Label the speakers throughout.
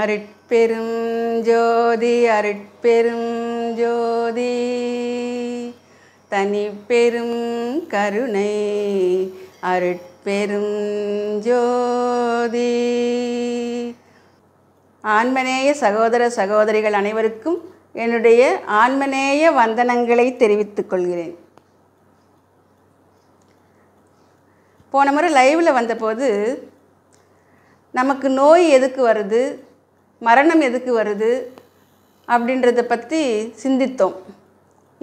Speaker 1: அருட்பெரும் ஜோதி அருட்பெரும் ஜோதி தனிப்பெரும் கருணை அருட்பெரும் ஜோதி ஆன்மநேய சகோதர சகோதரிகள் அனைவருக்கும் என்னுடைய ஆன்மநேய வந்தனங்களை தெரிவித்துக் கொள்கிறேன் போன முறை லைவில் வந்தபோது நமக்கு நோய் எதுக்கு வருது மரணம் எதுக்கு வருது அப்படின்றத பற்றி சிந்தித்தோம்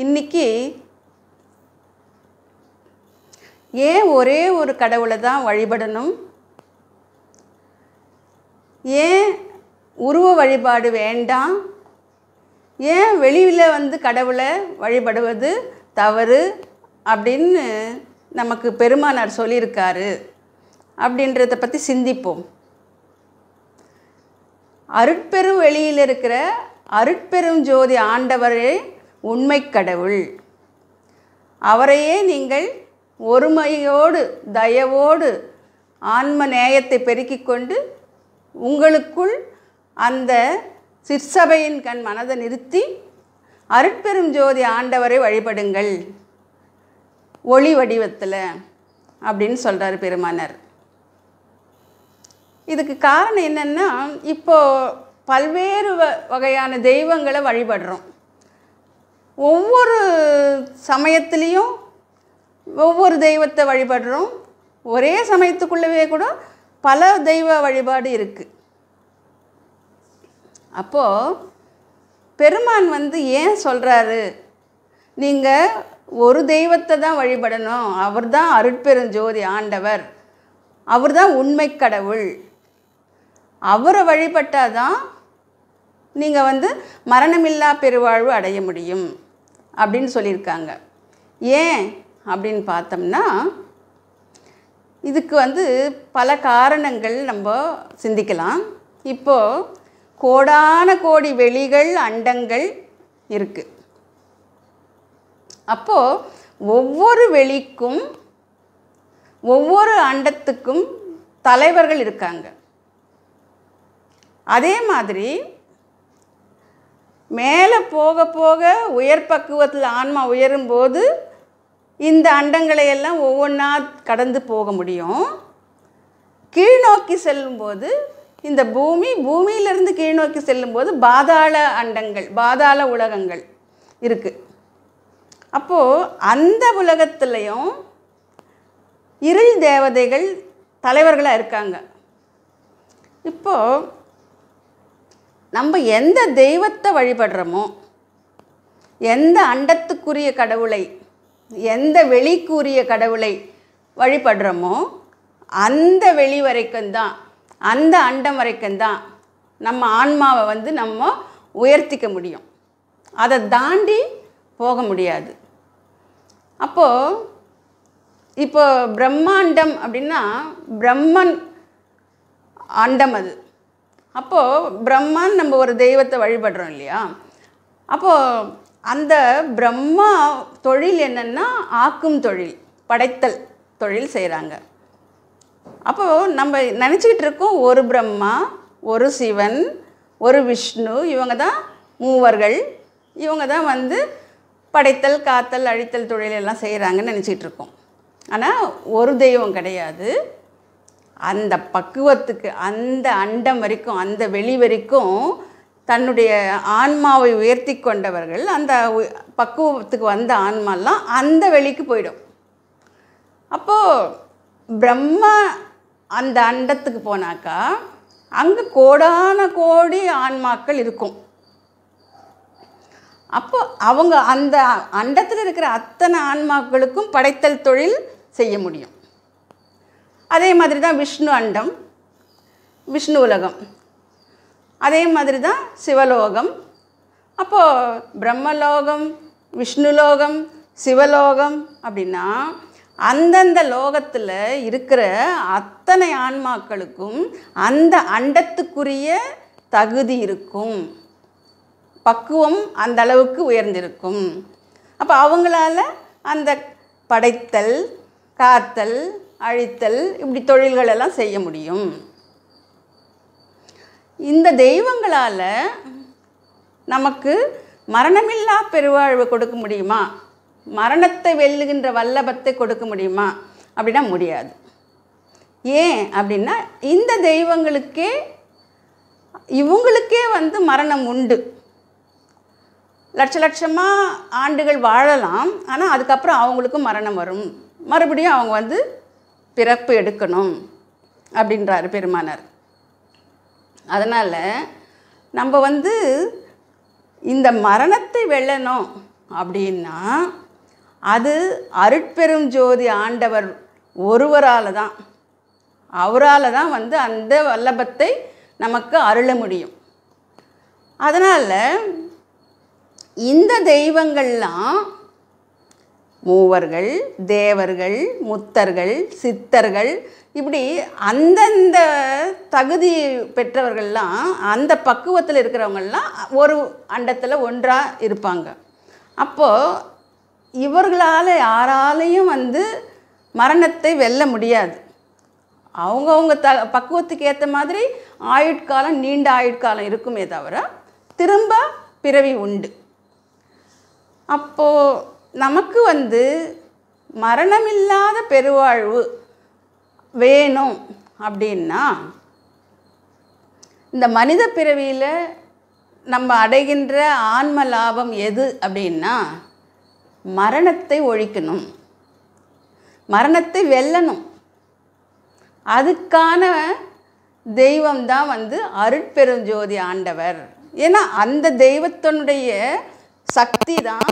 Speaker 1: இன்றைக்கி ஏன் ஒரே ஒரு கடவுளை தான் வழிபடணும் ஏன் உருவ வழிபாடு வேண்டாம் ஏன் வெளியில் வந்து கடவுளை வழிபடுவது தவறு அப்படின்னு நமக்கு பெருமானார் சொல்லியிருக்காரு அப்படின்றத பற்றி சிந்திப்போம் அருட்பெரு வெளியில் இருக்கிற அருட்பெரும் ஜோதி ஆண்டவரே உண்மை கடவுள் அவரையே நீங்கள் ஒருமையோடு தயவோடு ஆன்ம நேயத்தை பெருக்கிக் கொண்டு உங்களுக்குள் அந்த சிற்சபையின் கண் மனதை நிறுத்தி அருட்பெரும் ஜோதி ஆண்டவரை வழிபடுங்கள் ஒளி வடிவத்தில் அப்படின்னு சொல்கிறார் பெருமானர் இதுக்கு காரணம் என்னென்னா இப்போது பல்வேறு வ வகையான தெய்வங்களை வழிபடுறோம் ஒவ்வொரு சமயத்துலேயும் ஒவ்வொரு தெய்வத்தை வழிபடுறோம் ஒரே சமயத்துக்குள்ளவே கூட பல தெய்வ வழிபாடு இருக்குது அப்போது பெருமான் வந்து ஏன் சொல்கிறாரு நீங்கள் ஒரு தெய்வத்தை தான் வழிபடணும் அவர் தான் அருட்பெருஞ்சோதி ஆண்டவர் அவர் தான் உண்மை கடவுள் அவரை வழிபட்டால் தான் நீங்கள் வந்து மரணமில்லா பெருவாழ்வு அடைய முடியும் அப்படின்னு சொல்லியிருக்காங்க ஏன் அப்படின்னு பார்த்தோம்னா இதுக்கு வந்து பல காரணங்கள் நம்ம சிந்திக்கலாம் இப்போது கோடான கோடி வெளிகள் அண்டங்கள் இருக்குது அப்போது ஒவ்வொரு வெளிக்கும் ஒவ்வொரு அண்டத்துக்கும் தலைவர்கள் இருக்காங்க அதே மாதிரி மேலே போக போக உயர் பக்குவத்தில் ஆன்மா உயரும்போது இந்த அண்டங்களை எல்லாம் ஒவ்வொன்றா கடந்து போக முடியும் கீழ்நோக்கி செல்லும்போது இந்த பூமி பூமியிலிருந்து கீழ்நோக்கி செல்லும்போது பாதாள அண்டங்கள் பாதாள உலகங்கள் இருக்குது அப்போது அந்த உலகத்துலேயும் இருள் தேவதைகள் தலைவர்களாக இருக்காங்க இப்போது நம்ம எந்த தெய்வத்தை வழிபடுறோமோ எந்த அண்டத்துக்குரிய கடவுளை எந்த வெளிக்குரிய கடவுளை வழிபடுறோமோ அந்த வெளி வரைக்கும் தான் அந்த அண்டம் வரைக்கும் தான் நம்ம ஆன்மாவை வந்து நம்ம உயர்த்திக்க முடியும் அதை தாண்டி போக முடியாது அப்போது இப்போ பிரம்மாண்டம் அப்படின்னா பிரம்மன் அண்டம் அது அப்போது பிரம்மான்னு நம்ம ஒரு தெய்வத்தை வழிபடுறோம் இல்லையா அப்போது அந்த பிரம்மா தொழில் என்னென்னா ஆக்கும் தொழில் படைத்தல் தொழில் செய்கிறாங்க அப்போது நம்ம நினச்சிக்கிட்டு இருக்கோம் ஒரு பிரம்மா ஒரு சிவன் ஒரு விஷ்ணு இவங்க தான் மூவர்கள் இவங்க தான் வந்து படைத்தல் காத்தல் அழித்தல் தொழில் எல்லாம் செய்கிறாங்கன்னு நினச்சிக்கிட்டு இருக்கோம் ஆனால் ஒரு தெய்வம் கிடையாது அந்த பக்குவத்துக்கு அந்த அண்டம் வரைக்கும் அந்த வெளி வரைக்கும் தன்னுடைய ஆன்மாவை உயர்த்தி கொண்டவர்கள் அந்த பக்குவத்துக்கு வந்த ஆன்மாலாம் அந்த வெளிக்கு போயிடும் அப்போது பிரம்மா அந்த அண்டத்துக்கு போனாக்கா அங்கே கோடான கோடி ஆன்மாக்கள் இருக்கும் அப்போ அவங்க அந்த அண்டத்தில் இருக்கிற அத்தனை ஆன்மாக்களுக்கும் படைத்தல் தொழில் செய்ய முடியும் அதே மாதிரி தான் விஷ்ணு அண்டம் விஷ்ணு உலகம் அதே மாதிரி தான் சிவலோகம் அப்போது பிரம்மலோகம் விஷ்ணுலோகம் சிவலோகம் அப்படின்னா அந்தந்த லோகத்தில் இருக்கிற அத்தனை ஆன்மாக்களுக்கும் அந்த அண்டத்துக்குரிய தகுதி இருக்கும் பக்குவம் அந்த அளவுக்கு உயர்ந்திருக்கும் அப்போ அவங்களால அந்த படைத்தல் காத்தல் அழித்தல் இப்படி தொழில்கள் எல்லாம் செய்ய முடியும் இந்த தெய்வங்களால் நமக்கு மரணமில்லா பெருவாழ்வு கொடுக்க முடியுமா மரணத்தை வெல்லுகின்ற வல்லபத்தை கொடுக்க முடியுமா அப்படின்னா முடியாது ஏன் அப்படின்னா இந்த தெய்வங்களுக்கே இவங்களுக்கே வந்து மரணம் உண்டு லட்ச லட்சமாக ஆண்டுகள் வாழலாம் ஆனால் அதுக்கப்புறம் அவங்களுக்கும் மரணம் வரும் மறுபடியும் அவங்க வந்து பிறப்பு எடுக்கணும் அப்படின்றாரு பெருமானார் அதனால் நம்ம வந்து இந்த மரணத்தை வெல்லணும் அப்படின்னா அது அருட்பெரும் ஜோதி ஆண்டவர் ஒருவரால் தான் அவரால் தான் வந்து அந்த வல்லபத்தை நமக்கு அருள முடியும் அதனால் இந்த தெய்வங்கள்லாம் மூவர்கள் தேவர்கள் முத்தர்கள் சித்தர்கள் இப்படி அந்தந்த தகுதி பெற்றவர்கள்லாம் அந்த பக்குவத்தில் இருக்கிறவங்கள்லாம் ஒரு அண்டத்தில் ஒன்றாக இருப்பாங்க அப்போது இவர்களால் யாராலையும் வந்து மரணத்தை வெல்ல முடியாது அவங்கவுங்க த பக்குவத்துக்கு ஏற்ற மாதிரி ஆயுட்காலம் நீண்ட ஆயுட்காலம் இருக்குமே தவிர திரும்ப பிறவி உண்டு அப்போது நமக்கு வந்து மரணமில்லாத பெருவாழ்வு வேணும் அப்படின்னா இந்த மனித பிறவியில் நம்ம அடைகின்ற ஆன்ம லாபம் எது அப்படின்னா மரணத்தை ஒழிக்கணும் மரணத்தை வெல்லணும் அதுக்கான தெய்வம் தான் வந்து அருட்பெருஞ்சோதி ஆண்டவர் ஏன்னா அந்த தெய்வத்தினுடைய சக்தி தான்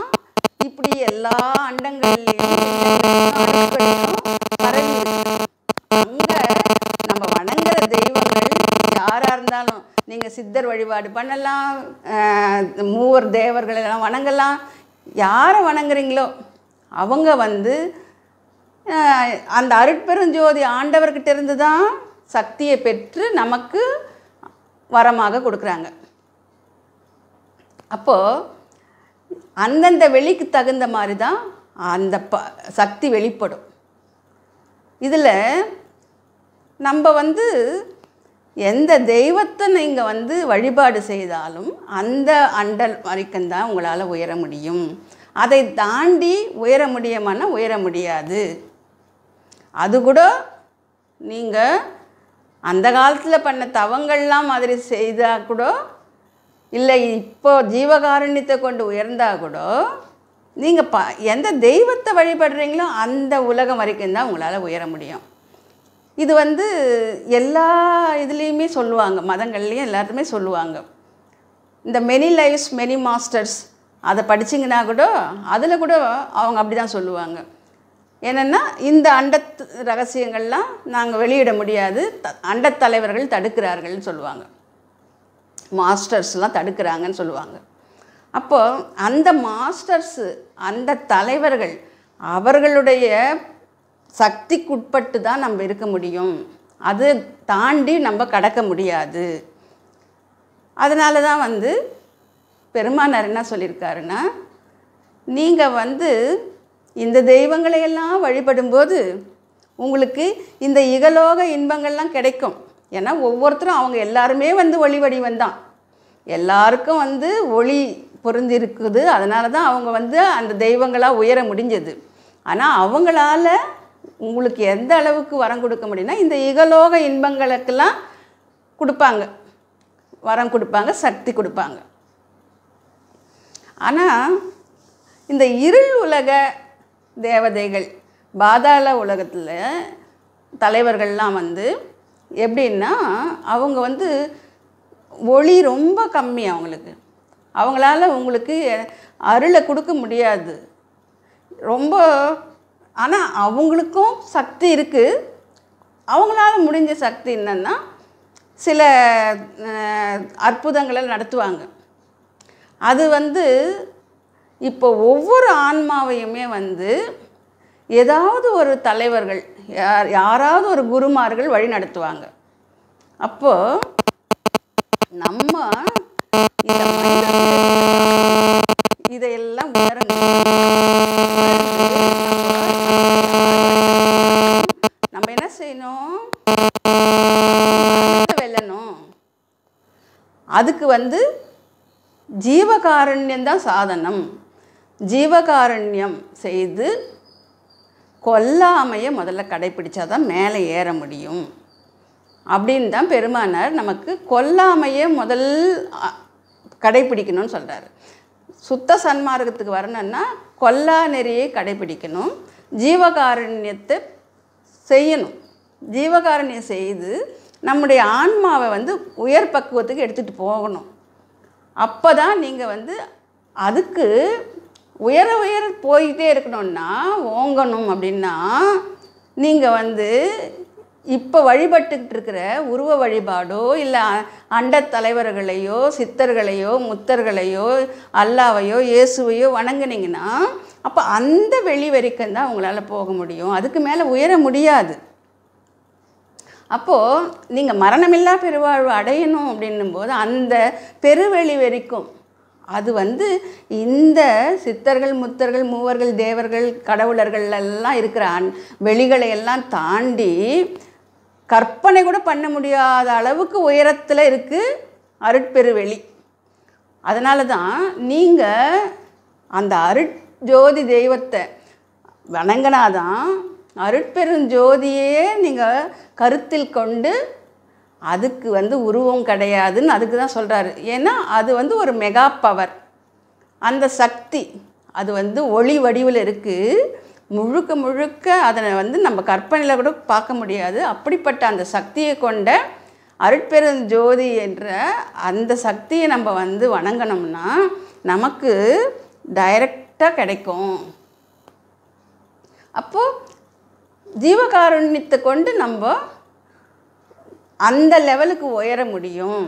Speaker 1: இப்படி எல்லா அண்டங்களிலும் பரவி நம்ம வணங்குற தெய்வங்கள் யாராக இருந்தாலும் நீங்க சித்தர் வழிபாடு பண்ணலாம் மூவர் தேவர்கள் எல்லாம் வணங்கலாம் யாரை வணங்குறீங்களோ அவங்க வந்து அந்த அருட்பெருஞ்சோதி ஆண்டவர்கிட்ட இருந்து தான் சக்தியை பெற்று நமக்கு வரமாக கொடுக்குறாங்க அப்போது அந்தந்த வெளிக்கு தகுந்த மாதிரி தான் அந்த ப சக்தி வெளிப்படும் இதில் நம்ம வந்து எந்த தெய்வத்தை நீங்கள் வந்து வழிபாடு செய்தாலும் அந்த அண்டல் வரைக்கும் தான் உங்களால் உயர முடியும் அதை தாண்டி உயர முடியுமானா உயர முடியாது அது கூட நீங்கள் அந்த காலத்தில் பண்ண தவங்கள்லாம் மாதிரி செய்தால் கூட இல்லை இப்போ ஜீவகாருண்யத்தை கொண்டு உயர்ந்தால் கூட நீங்கள் ப எந்த தெய்வத்தை வழிபடுறீங்களோ அந்த உலகம் வரைக்கும் தான் உங்களால் உயர முடியும் இது வந்து எல்லா இதுலேயுமே சொல்லுவாங்க மதங்கள்லேயும் எல்லாத்துமே சொல்லுவாங்க இந்த மெனி லைஃப்ஸ் மெனி மாஸ்டர்ஸ் அதை படிச்சிங்கன்னா கூட அதில் கூட அவங்க அப்படி தான் சொல்லுவாங்க என்னென்னா இந்த அண்ட ரகசியங்கள்லாம் நாங்கள் வெளியிட முடியாது த தலைவர்கள் தடுக்கிறார்கள்னு சொல்லுவாங்க மாஸ்டர்ஸ்லாம் தடுக்கிறாங்கன்னு சொல்லுவாங்க அப்போ அந்த மாஸ்டர்ஸு அந்த தலைவர்கள் அவர்களுடைய சக்திக்குட்பட்டு தான் நம்ம இருக்க முடியும் அது தாண்டி நம்ம கடக்க முடியாது அதனால தான் வந்து பெருமானார் என்ன சொல்லியிருக்காருன்னா நீங்கள் வந்து இந்த தெய்வங்களையெல்லாம் வழிபடும்போது உங்களுக்கு இந்த இகலோக இன்பங்கள்லாம் கிடைக்கும் ஏன்னா ஒவ்வொருத்தரும் அவங்க எல்லாருமே வந்து ஒளி வடிவந்தான் எல்லாருக்கும் வந்து ஒளி பொருந்திருக்குது அதனால தான் அவங்க வந்து அந்த தெய்வங்களாக உயர முடிஞ்சது ஆனால் அவங்களால உங்களுக்கு எந்த அளவுக்கு வரம் கொடுக்க முடியும்னா இந்த இகலோக இன்பங்களுக்கெல்லாம் கொடுப்பாங்க வரம் கொடுப்பாங்க சக்தி கொடுப்பாங்க ஆனால் இந்த இருள் உலக தேவதைகள் பாதாள உலகத்தில் தலைவர்கள்லாம் வந்து எப்படின்னா அவங்க வந்து ஒளி ரொம்ப கம்மி அவங்களுக்கு அவங்களால உங்களுக்கு அருளை கொடுக்க முடியாது ரொம்ப ஆனால் அவங்களுக்கும் சக்தி இருக்குது அவங்களால முடிஞ்ச சக்தி என்னென்னா சில அற்புதங்களை நடத்துவாங்க அது வந்து இப்போ ஒவ்வொரு ஆன்மாவையுமே வந்து ஏதாவது ஒரு தலைவர்கள் யார் யாராவது ஒரு குருமார்கள் வழி நடத்துவாங்க அப்போது நம்ம இந்த இதையெல்லாம் நம்ம என்ன செய்யணும் வெல்லணும் அதுக்கு வந்து ஜீவகாரண்யம் தான் சாதனம் ஜீவகாரண்யம் செய்து கொல்லாமையை முதல்ல கடைப்பிடிச்சாதான் மேலே ஏற முடியும் அப்படின்னு தான் பெருமானார் நமக்கு கொல்லாமையே முதல் கடைபிடிக்கணும்னு சொல்கிறார் சுத்த சன்மார்க்கத்துக்கு வரணும்னா கொல்லா நெறியை கடைபிடிக்கணும் ஜீவகாரண்யத்தை செய்யணும் ஜீவகாரண்யம் செய்து நம்முடைய ஆன்மாவை வந்து உயர் பக்குவத்துக்கு எடுத்துகிட்டு போகணும் அப்போ தான் நீங்கள் வந்து அதுக்கு உயர உயர போயிட்டே இருக்கணும்னா ஓங்கணும் அப்படின்னா நீங்கள் வந்து இப்போ வழிபட்டுக்கிட்டு இருக்கிற உருவ வழிபாடோ இல்லை அண்ட தலைவர்களையோ சித்தர்களையோ முத்தர்களையோ அல்லாவையோ இயேசுவையோ வணங்குனீங்கன்னா அப்போ அந்த வெளி வரைக்கும் தான் உங்களால் போக முடியும் அதுக்கு மேலே உயர முடியாது அப்போது நீங்கள் மரணமில்லா பெருவாழ்வு அடையணும் அப்படின்னும்போது அந்த பெருவெளி வரைக்கும் அது வந்து இந்த சித்தர்கள் முத்தர்கள் மூவர்கள் தேவர்கள் கடவுளர்கள் எல்லாம் இருக்கிற அந் வெளிகளை எல்லாம் தாண்டி கற்பனை கூட பண்ண முடியாத அளவுக்கு உயரத்தில் இருக்குது அருட்பெருவெளி அதனால தான் நீங்கள் அந்த அருட்ஜோதி தெய்வத்தை வணங்கினாதான் ஜோதியே நீங்கள் கருத்தில் கொண்டு அதுக்கு வந்து உருவம் கிடையாதுன்னு அதுக்கு தான் சொல்கிறாரு ஏன்னா அது வந்து ஒரு மெகா பவர் அந்த சக்தி அது வந்து ஒளி வடிவில் இருக்குது முழுக்க முழுக்க அதனை வந்து நம்ம கற்பனையில் கூட பார்க்க முடியாது அப்படிப்பட்ட அந்த சக்தியை கொண்ட அருட்பெரும் ஜோதி என்ற அந்த சக்தியை நம்ம வந்து வணங்கினோம்னா நமக்கு டைரக்டாக கிடைக்கும் அப்போது ஜீவகாருண்யத்தை கொண்டு நம்ம அந்த லெவலுக்கு உயர முடியும்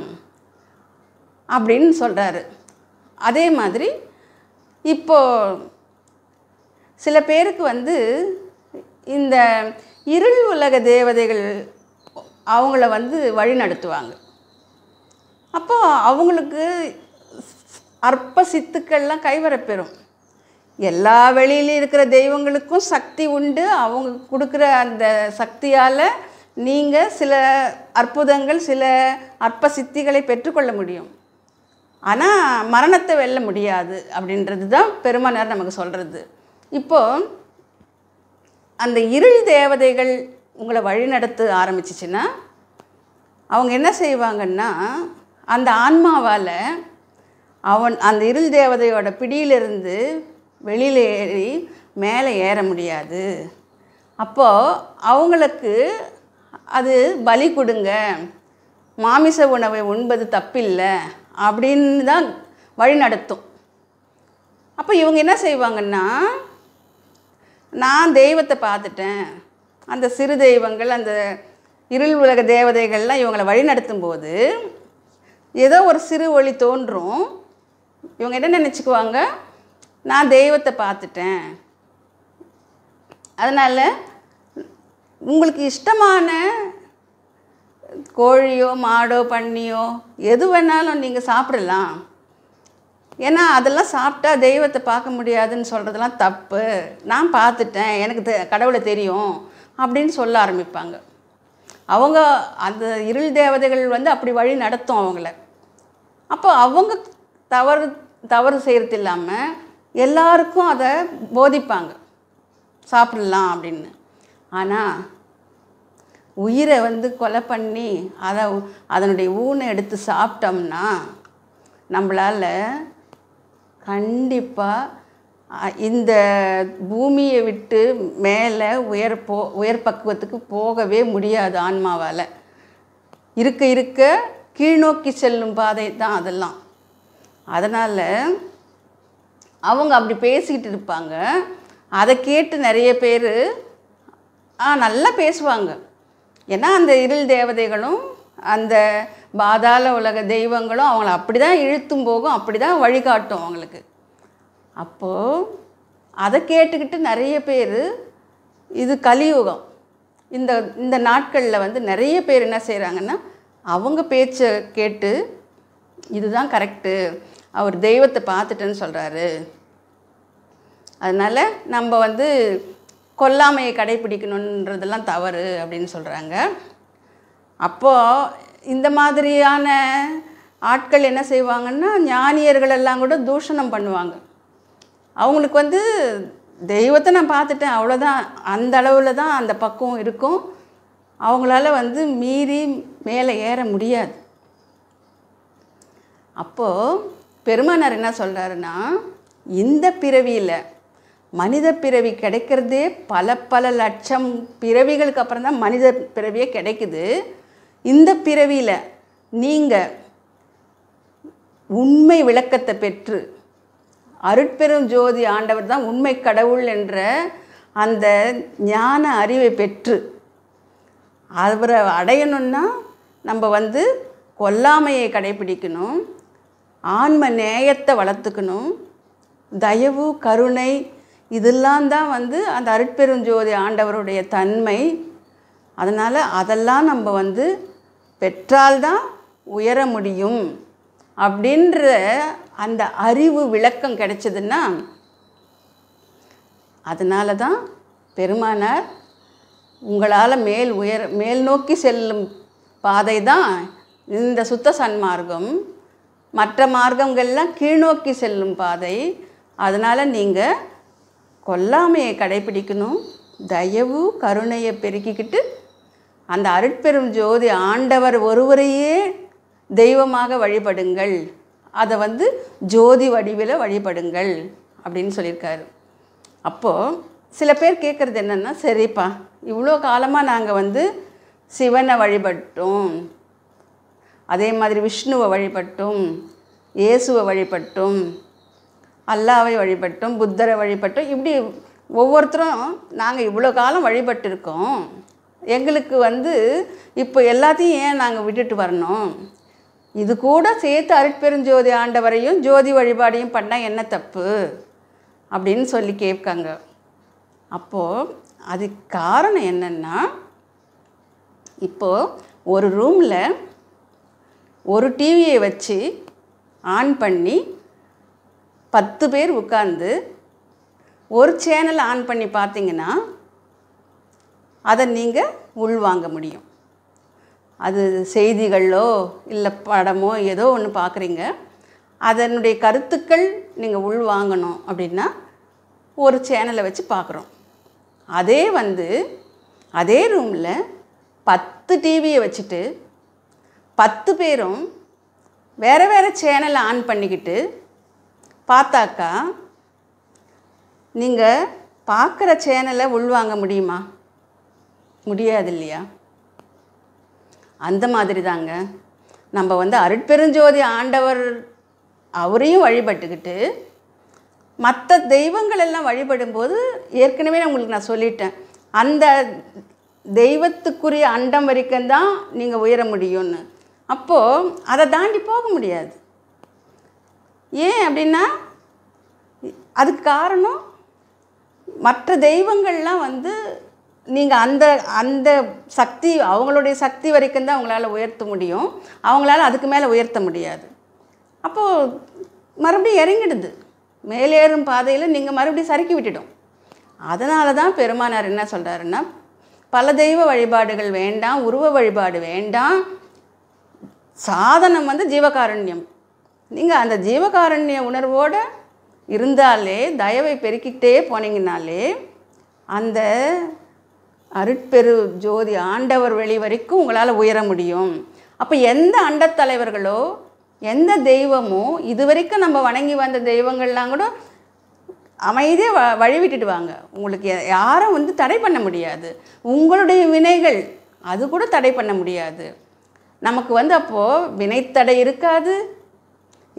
Speaker 1: அப்படின்னு சொல்கிறாரு அதே மாதிரி இப்போது சில பேருக்கு வந்து இந்த இருள் உலக தேவதைகள் அவங்கள வந்து வழி நடத்துவாங்க அப்போ அவங்களுக்கு அற்ப சித்துக்கள்லாம் கைவரப்பெறும் எல்லா வெளியிலையும் இருக்கிற தெய்வங்களுக்கும் சக்தி உண்டு அவங்க கொடுக்குற அந்த சக்தியால் நீங்கள் சில அற்புதங்கள் சில அற்ப சித்திகளை பெற்றுக்கொள்ள முடியும் ஆனால் மரணத்தை வெல்ல முடியாது அப்படின்றது தான் பெருமானார் நமக்கு சொல்கிறது இப்போது அந்த இருள் தேவதைகள் உங்களை வழிநடத்த ஆரம்பிச்சிச்சின்னா அவங்க என்ன செய்வாங்கன்னா அந்த ஆன்மாவால் அவன் அந்த இருள் தேவதையோட பிடியிலிருந்து வெளியில் ஏறி மேலே ஏற முடியாது அப்போது அவங்களுக்கு அது பலி கொடுங்க மாமிச உணவை உண்பது தப்பில்லை அப்படின்னு தான் வழி நடத்தும் அப்போ இவங்க என்ன செய்வாங்கன்னா நான் தெய்வத்தை பார்த்துட்டேன் அந்த சிறு தெய்வங்கள் அந்த இருள் உலக தேவதைகள்லாம் இவங்களை நடத்தும் போது ஏதோ ஒரு சிறு ஒளி தோன்றும் இவங்க என்ன நினச்சிக்குவாங்க நான் தெய்வத்தை பார்த்துட்டேன் அதனால் உங்களுக்கு இஷ்டமான கோழியோ மாடோ பன்னியோ எது வேணாலும் நீங்கள் சாப்பிடலாம் ஏன்னா அதெல்லாம் சாப்பிட்டா தெய்வத்தை பார்க்க முடியாதுன்னு சொல்கிறதெல்லாம் தப்பு நான் பார்த்துட்டேன் எனக்கு தெ கடவுளை தெரியும் அப்படின்னு சொல்ல ஆரம்பிப்பாங்க அவங்க அந்த இருள் தேவதைகள் வந்து அப்படி வழி நடத்தும் அவங்கள அப்போ அவங்க தவறு தவறு செய்கிறது இல்லாமல் எல்லாருக்கும் அதை போதிப்பாங்க சாப்பிடலாம் அப்படின்னு ஆனால் உயிரை வந்து கொலை பண்ணி அதை அதனுடைய ஊனை எடுத்து சாப்பிட்டோம்னா நம்மளால் கண்டிப்பாக இந்த பூமியை விட்டு மேலே உயர் போ உயர் பக்குவத்துக்கு போகவே முடியாது ஆன்மாவால் இருக்க இருக்க கீழ்நோக்கி செல்லும் பாதை தான் அதெல்லாம் அதனால் அவங்க அப்படி பேசிக்கிட்டு இருப்பாங்க அதை கேட்டு நிறைய பேர் நல்லா பேசுவாங்க ஏன்னா அந்த இருள் தேவதைகளும் அந்த பாதாள உலக தெய்வங்களும் அவங்கள அப்படி தான் இழுத்தும் போகும் அப்படி தான் வழிகாட்டும் அவங்களுக்கு அப்போது அதை கேட்டுக்கிட்டு நிறைய பேர் இது கலியுகம் இந்த இந்த நாட்களில் வந்து நிறைய பேர் என்ன செய்கிறாங்கன்னா அவங்க பேச்சை கேட்டு இதுதான் கரெக்டு அவர் தெய்வத்தை பார்த்துட்டேன்னு சொல்கிறாரு அதனால் நம்ம வந்து கொல்லாமையை கடைப்பிடிக்கணுன்றதெல்லாம் தவறு அப்படின்னு சொல்கிறாங்க அப்போது இந்த மாதிரியான ஆட்கள் என்ன செய்வாங்கன்னா ஞானியர்கள் எல்லாம் கூட தூஷணம் பண்ணுவாங்க அவங்களுக்கு வந்து தெய்வத்தை நான் பார்த்துட்டேன் அவ்வளோதான் அந்த அளவில் தான் அந்த பக்குவம் இருக்கும் அவங்களால வந்து மீறி மேலே ஏற முடியாது அப்போது பெருமானார் என்ன சொல்கிறாருன்னா இந்த பிறவியில் மனித பிறவி கிடைக்கிறதே பல பல லட்சம் பிறவிகளுக்கு அப்புறம் தான் மனித பிறவியே கிடைக்குது இந்த பிறவியில் நீங்கள் உண்மை விளக்கத்தை பெற்று அருட்பெரும் ஜோதி ஆண்டவர் தான் உண்மை கடவுள் என்ற அந்த ஞான அறிவை பெற்று அவரை அடையணும்னா நம்ம வந்து கொல்லாமையை கடைபிடிக்கணும் ஆன்ம நேயத்தை வளர்த்துக்கணும் தயவு கருணை இதெல்லாம் தான் வந்து அந்த அருட்பெரும் ஜோதி ஆண்டவருடைய தன்மை அதனால் அதெல்லாம் நம்ம வந்து பெற்றால்தான் உயர முடியும் அப்படின்ற அந்த அறிவு விளக்கம் கிடைச்சதுன்னா அதனால தான் பெருமானார் உங்களால் மேல் உயர் மேல் நோக்கி செல்லும் பாதை தான் இந்த சுத்த சன்மார்க்கம் மற்ற மார்க்கங்கள்லாம் கீழ்நோக்கி செல்லும் பாதை அதனால் நீங்கள் கொல்லாமையை கடைபிடிக்கணும் தயவு கருணையை பெருக்கிக்கிட்டு அந்த அருட்பெரும் ஜோதி ஆண்டவர் ஒருவரையே தெய்வமாக வழிபடுங்கள் அதை வந்து ஜோதி வடிவில் வழிபடுங்கள் அப்படின்னு சொல்லியிருக்காரு அப்போது சில பேர் கேட்குறது என்னென்னா சரிப்பா இவ்வளோ காலமாக நாங்கள் வந்து சிவனை வழிபட்டோம் அதே மாதிரி விஷ்ணுவை வழிபட்டோம் இயேசுவை வழிபட்டோம் அல்லாவை வழிபட்டோம் புத்தரை வழிபட்டோம் இப்படி ஒவ்வொருத்தரும் நாங்கள் இவ்வளோ காலம் வழிபட்டிருக்கோம் எங்களுக்கு வந்து இப்போ எல்லாத்தையும் ஏன் நாங்கள் விட்டுட்டு வரணும் இது கூட சேர்த்து அருட்பெருஞ்சோதி ஆண்டவரையும் ஜோதி வழிபாடையும் பண்ணால் என்ன தப்பு அப்படின்னு சொல்லி கேட்காங்க அப்போது அது காரணம் என்னென்னா இப்போது ஒரு ரூமில் ஒரு டிவியை வச்சு ஆன் பண்ணி பத்து பேர் உட்காந்து ஒரு சேனல் ஆன் பண்ணி பார்த்தீங்கன்னா அதை நீங்கள் உள்வாங்க முடியும் அது செய்திகளோ இல்லை படமோ ஏதோ ஒன்று பார்க்குறீங்க அதனுடைய கருத்துக்கள் நீங்கள் உள்வாங்கணும் அப்படின்னா ஒரு சேனலை வச்சு பார்க்குறோம் அதே வந்து அதே ரூமில் பத்து டிவியை வச்சுட்டு பத்து பேரும் வேறு வேறு சேனலை ஆன் பண்ணிக்கிட்டு பார்த்தாக்கா நீங்கள் பார்க்குற சேனலை உள்வாங்க முடியுமா முடியாது இல்லையா அந்த மாதிரி தாங்க நம்ம வந்து அருட்பெருஞ்சோதி ஆண்டவர் அவரையும் வழிபட்டுக்கிட்டு மற்ற தெய்வங்கள் எல்லாம் வழிபடும்போது ஏற்கனவே நான் உங்களுக்கு நான் சொல்லிட்டேன் அந்த தெய்வத்துக்குரிய அண்டம் வரைக்கும் தான் நீங்கள் உயர முடியும்னு அப்போது அதை தாண்டி போக முடியாது ஏன் அப்படின்னா அதுக்கு காரணம் மற்ற தெய்வங்கள்லாம் வந்து நீங்கள் அந்த அந்த சக்தி அவங்களுடைய சக்தி வரைக்கும் தான் அவங்களால உயர்த்த முடியும் அவங்களால அதுக்கு மேலே உயர்த்த முடியாது அப்போது மறுபடியும் இறங்கிடுது மேலேறும் பாதையில் நீங்கள் மறுபடியும் சறுக்கி விட்டுடும் அதனால தான் பெருமானார் என்ன சொல்கிறாருன்னா பல தெய்வ வழிபாடுகள் வேண்டாம் உருவ வழிபாடு வேண்டாம் சாதனம் வந்து ஜீவகாருண்யம் நீங்கள் அந்த ஜீவகாருண்ய உணர்வோடு இருந்தாலே தயவை பெருக்கிக்கிட்டே போனீங்கனாலே அந்த அருட்பெரு ஜோதி ஆண்டவர் வெளி வரைக்கும் உங்களால் உயர முடியும் அப்போ எந்த அண்டத்தலைவர்களோ எந்த தெய்வமோ இது வரைக்கும் நம்ம வணங்கி வந்த தெய்வங்கள்லாம் கூட அமைதியே வ வழிவிட்டுடுவாங்க உங்களுக்கு யாரும் வந்து தடை பண்ண முடியாது உங்களுடைய வினைகள் அது கூட தடை பண்ண முடியாது நமக்கு வந்து அப்போது வினைத்தடை இருக்காது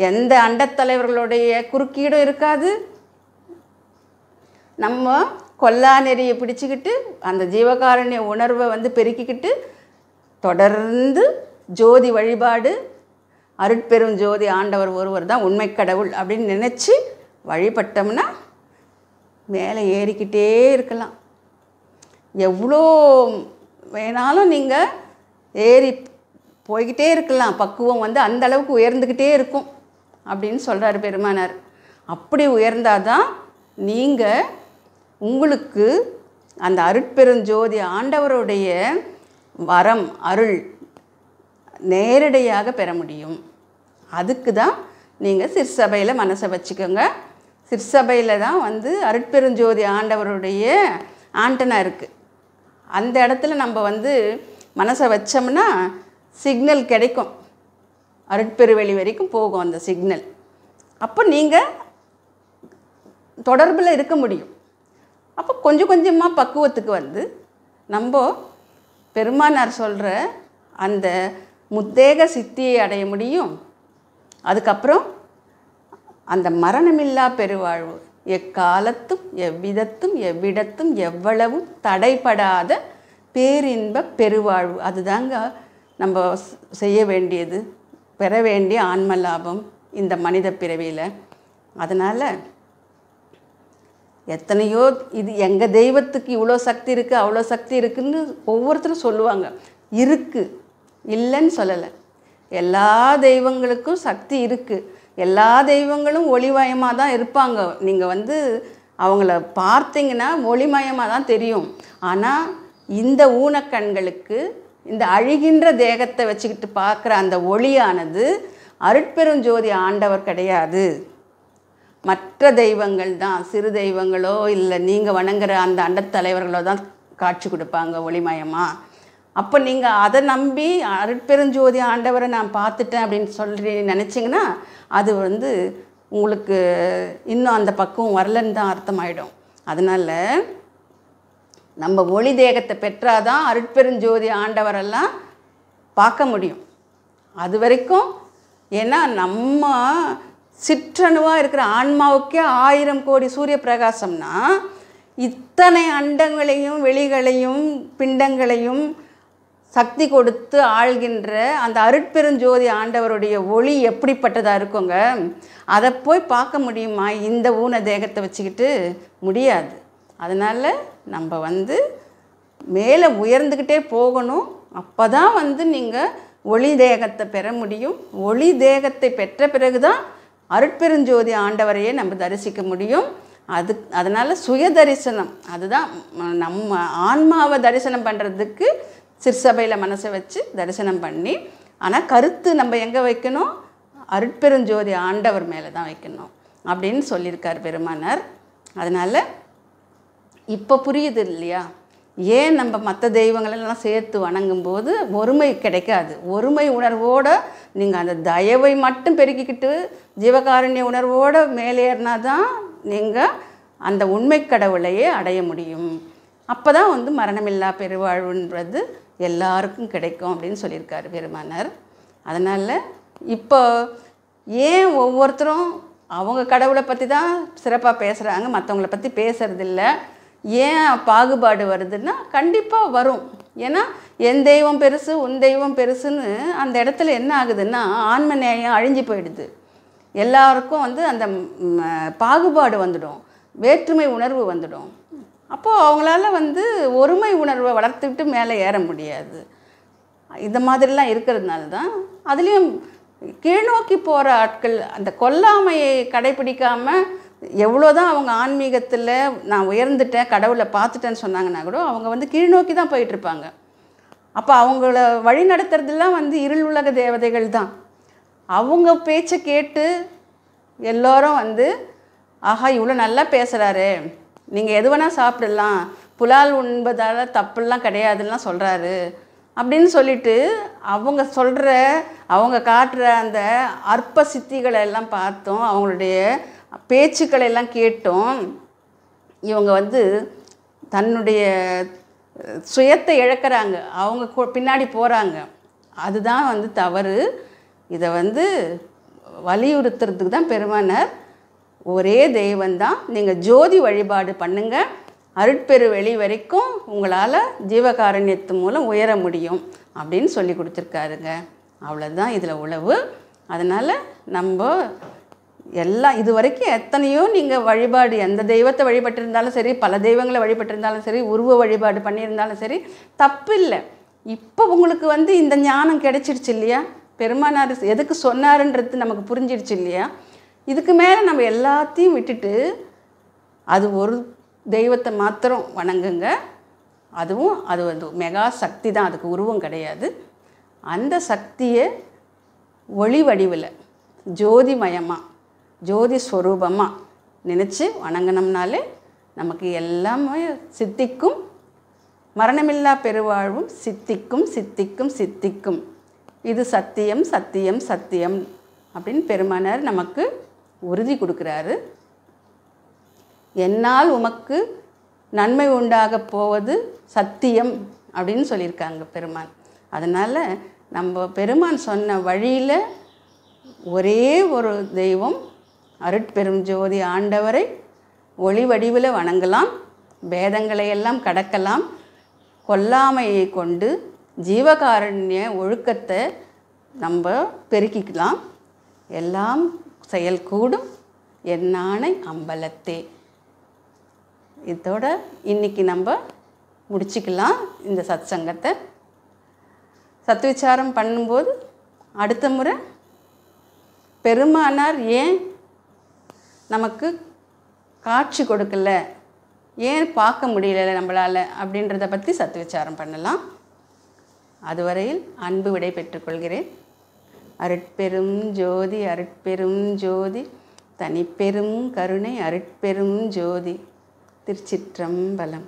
Speaker 1: எந்த அண்டத்தலைவர்களுடைய குறுக்கீடும் இருக்காது நம்ம கொல்லா நெறியை பிடிச்சிக்கிட்டு அந்த ஜீவகாரண்ய உணர்வை வந்து பெருக்கிக்கிட்டு தொடர்ந்து ஜோதி வழிபாடு அருட்பெரும் ஜோதி ஆண்டவர் ஒருவர் தான் உண்மை கடவுள் அப்படின்னு நினச்சி வழிபட்டோம்னா மேலே ஏறிக்கிட்டே இருக்கலாம் எவ்வளோ வேணாலும் நீங்கள் ஏறி போய்கிட்டே இருக்கலாம் பக்குவம் வந்து அந்த அளவுக்கு உயர்ந்துக்கிட்டே இருக்கும் அப்படின்னு சொல்கிறார் பெருமானார் அப்படி உயர்ந்தாதான் நீங்கள் உங்களுக்கு அந்த அருட்பெருஞ்சோதி ஆண்டவருடைய வரம் அருள் நேரடியாக பெற முடியும் அதுக்கு தான் நீங்கள் சிற்சபையில் மனசை வச்சுக்கோங்க சிற்சபையில் தான் வந்து அருட்பெருஞ்சோதி ஆண்டவருடைய ஆண்டனா இருக்குது அந்த இடத்துல நம்ம வந்து மனசை வச்சோம்னா சிக்னல் கிடைக்கும் அருட்பெருவெளி வரைக்கும் போகும் அந்த சிக்னல் அப்போ நீங்கள் தொடர்பில் இருக்க முடியும் அப்போ கொஞ்சம் கொஞ்சமாக பக்குவத்துக்கு வந்து நம்ம பெருமானார் சொல்கிற அந்த முத்தேக சித்தியை அடைய முடியும் அதுக்கப்புறம் அந்த மரணமில்லா பெருவாழ்வு எக்காலத்தும் எவ்விதத்தும் எவ்விடத்தும் எவ்வளவும் தடைப்படாத பேரின்ப பெருவாழ்வு அதுதாங்க நம்ம செய்ய வேண்டியது பெற வேண்டிய ஆன்ம லாபம் இந்த மனித பிறவியில் அதனால் எத்தனையோ இது எங்கள் தெய்வத்துக்கு இவ்வளோ சக்தி இருக்குது அவ்வளோ சக்தி இருக்குதுன்னு ஒவ்வொருத்தரும் சொல்லுவாங்க இருக்குது இல்லைன்னு சொல்லலை எல்லா தெய்வங்களுக்கும் சக்தி இருக்குது எல்லா தெய்வங்களும் ஒளிமயமாக தான் இருப்பாங்க நீங்கள் வந்து அவங்கள பார்த்தீங்கன்னா ஒளிமயமாக தான் தெரியும் ஆனால் இந்த ஊனக்கண்களுக்கு இந்த அழுகின்ற தேகத்தை வச்சுக்கிட்டு பார்க்குற அந்த ஒளியானது அருட்பெருஞ்சோதி ஆண்டவர் கிடையாது மற்ற தெய்வங்கள் தான் சிறு தெய்வங்களோ இல்லை நீங்கள் வணங்குற அந்த அண்டத்தலைவர்களோ தான் காட்சி கொடுப்பாங்க ஒளிமயமாக அப்போ நீங்கள் அதை நம்பி அருட்பெருஞ்சோதி ஆண்டவரை நான் பார்த்துட்டேன் அப்படின்னு சொல்லி நினச்சிங்கன்னா அது வந்து உங்களுக்கு இன்னும் அந்த பக்குவம் வரலன்னு தான் அர்த்தமாயிடும் அதனால் நம்ம ஒளி தேகத்தை பெற்றாதான் அருட்பெருஞ்சோதி ஆண்டவரெல்லாம் பார்க்க முடியும் அது வரைக்கும் ஏன்னா நம்ம சிற்றணுவாக இருக்கிற ஆன்மாவுக்கே ஆயிரம் கோடி சூரிய பிரகாசம்னா இத்தனை அண்டங்களையும் வெளிகளையும் பிண்டங்களையும் சக்தி கொடுத்து ஆள்கின்ற அந்த அருட்பெருஞ்சோதி ஆண்டவருடைய ஒளி எப்படிப்பட்டதாக இருக்குங்க அதை போய் பார்க்க முடியுமா இந்த ஊன தேகத்தை வச்சுக்கிட்டு முடியாது அதனால் நம்ம வந்து மேலே உயர்ந்துக்கிட்டே போகணும் அப்போ தான் வந்து நீங்கள் ஒளி தேகத்தை பெற முடியும் ஒளி தேகத்தை பெற்ற பிறகு தான் அருட்பெருஞ்சோதி ஆண்டவரையே நம்ம தரிசிக்க முடியும் அது அதனால் சுய தரிசனம் அதுதான் நம்ம ஆன்மாவை தரிசனம் பண்ணுறதுக்கு சிற்சபையில் மனசை வச்சு தரிசனம் பண்ணி ஆனால் கருத்து நம்ம எங்கே வைக்கணும் அருட்பெருஞ்சோதி ஆண்டவர் மேலே தான் வைக்கணும் அப்படின்னு சொல்லியிருக்கார் பெருமானார் அதனால் இப்போ புரியுது இல்லையா ஏன் நம்ம மற்ற தெய்வங்களெல்லாம் சேர்த்து வணங்கும்போது ஒருமை கிடைக்காது ஒருமை உணர்வோடு நீங்கள் அந்த தயவை மட்டும் பெருக்கிக்கிட்டு ஜீவகாருண்ய உணர்வோடு மேலேறினா தான் நீங்கள் அந்த உண்மை கடவுளையே அடைய முடியும் அப்போ தான் வந்து மரணமில்லா பெருவாழ்வுன்றது எல்லாருக்கும் கிடைக்கும் அப்படின்னு சொல்லியிருக்காரு பெருமானர் அதனால் இப்போ ஏன் ஒவ்வொருத்தரும் அவங்க கடவுளை பற்றி தான் சிறப்பாக பேசுகிறாங்க மற்றவங்கள பற்றி பேசுகிறதில்ல ஏன் பாகுபாடு வருதுன்னா கண்டிப்பாக வரும் ஏன்னா என் தெய்வம் பெருசு உன் தெய்வம் பெருசுன்னு அந்த இடத்துல என்ன ஆகுதுன்னா ஆன்ம நேயம் அழிஞ்சு போயிடுது எல்லாருக்கும் வந்து அந்த பாகுபாடு வந்துடும் வேற்றுமை உணர்வு வந்துடும் அப்போது அவங்களால வந்து ஒருமை உணர்வை வளர்த்துக்கிட்டு மேலே ஏற முடியாது இந்த மாதிரிலாம் இருக்கிறதுனால தான் அதுலேயும் கீழ்நோக்கி போகிற ஆட்கள் அந்த கொல்லாமையை கடைபிடிக்காமல் எவ்வளோ தான் அவங்க ஆன்மீகத்தில் நான் உயர்ந்துட்டேன் கடவுளை பார்த்துட்டேன்னு சொன்னாங்கன்னா கூட அவங்க வந்து கீழ்நோக்கி தான் போயிட்டுருப்பாங்க அப்போ அவங்கள வழி நடத்துறதுலாம் வந்து இருள் உலக தேவதைகள் தான் அவங்க பேச்சை கேட்டு எல்லோரும் வந்து ஆஹா இவ்வளோ நல்லா பேசுகிறாரு நீங்கள் எது வேணால் சாப்பிடலாம் புலால் உண்பதால் தப்புலாம் கிடையாதுலாம் சொல்கிறாரு அப்படின்னு சொல்லிட்டு அவங்க சொல்கிற அவங்க காட்டுற அந்த அற்ப சித்திகளை எல்லாம் பார்த்தோம் அவங்களுடைய பேச்சுக்களை எல்லாம் கேட்டோம் இவங்க வந்து தன்னுடைய சுயத்தை இழக்கிறாங்க அவங்க பின்னாடி போகிறாங்க அதுதான் வந்து தவறு இதை வந்து வலியுறுத்துறதுக்கு தான் பெருமானர் ஒரே தெய்வந்தான் நீங்கள் ஜோதி வழிபாடு பண்ணுங்கள் அருட்பெரு வெளி வரைக்கும் உங்களால் ஜீவகாரண்யத்து மூலம் உயர முடியும் அப்படின்னு சொல்லி கொடுத்துருக்காருங்க அவ்வளோதான் இதில் உழவு அதனால் நம்ம எல்லாம் இது வரைக்கும் எத்தனையோ நீங்கள் வழிபாடு எந்த தெய்வத்தை வழிபட்டிருந்தாலும் சரி பல தெய்வங்களை வழிபட்டிருந்தாலும் சரி உருவ வழிபாடு பண்ணியிருந்தாலும் சரி தப்பு இல்லை இப்போ உங்களுக்கு வந்து இந்த ஞானம் கிடைச்சிருச்சு இல்லையா பெருமானார் எதுக்கு சொன்னாருன்றது நமக்கு புரிஞ்சிடுச்சு இல்லையா இதுக்கு மேலே நம்ம எல்லாத்தையும் விட்டுட்டு அது ஒரு தெய்வத்தை மாத்திரம் வணங்குங்க அதுவும் அது வந்து மெகா சக்தி தான் அதுக்கு உருவம் கிடையாது அந்த சக்தியை ஒளி வடிவில் ஜோதிமயமாக ஜோதி ஸ்வரூபமாக நினச்சி வணங்கினோம்னாலே நமக்கு எல்லாமே சித்திக்கும் மரணமில்லா பெருவாழ்வும் சித்திக்கும் சித்திக்கும் சித்திக்கும் இது சத்தியம் சத்தியம் சத்தியம் அப்படின்னு பெருமானார் நமக்கு உறுதி கொடுக்குறாரு என்னால் உமக்கு நன்மை உண்டாக போவது சத்தியம் அப்படின்னு சொல்லியிருக்காங்க பெருமான் அதனால் நம்ம பெருமான் சொன்ன வழியில் ஒரே ஒரு தெய்வம் அருட்பெரும் ஜோதி ஆண்டவரை ஒளி வடிவில் வணங்கலாம் பேதங்களை எல்லாம் கடக்கலாம் கொல்லாமையை கொண்டு ஜீவகாரண்ய ஒழுக்கத்தை நம்ம பெருக்கிக்கலாம் எல்லாம் செயல் கூடும் என்னானை அம்பலத்தே இதோட இன்றைக்கி நம்ம முடிச்சுக்கலாம் இந்த சத் சங்கத்தை சத்விச்சாரம் பண்ணும்போது அடுத்த முறை பெருமானார் ஏன் நமக்கு காட்சி கொடுக்கல ஏன் பார்க்க முடியல நம்மளால் அப்படின்றத பற்றி சத்து விசாரம் பண்ணலாம் அதுவரையில் அன்பு விடை பெற்றுக்கொள்கிறேன் அருட்பெரும் ஜோதி அருட்பெரும் ஜோதி தனிப்பெரும் கருணை அருட்பெரும் ஜோதி திருச்சிற்றம்பலம்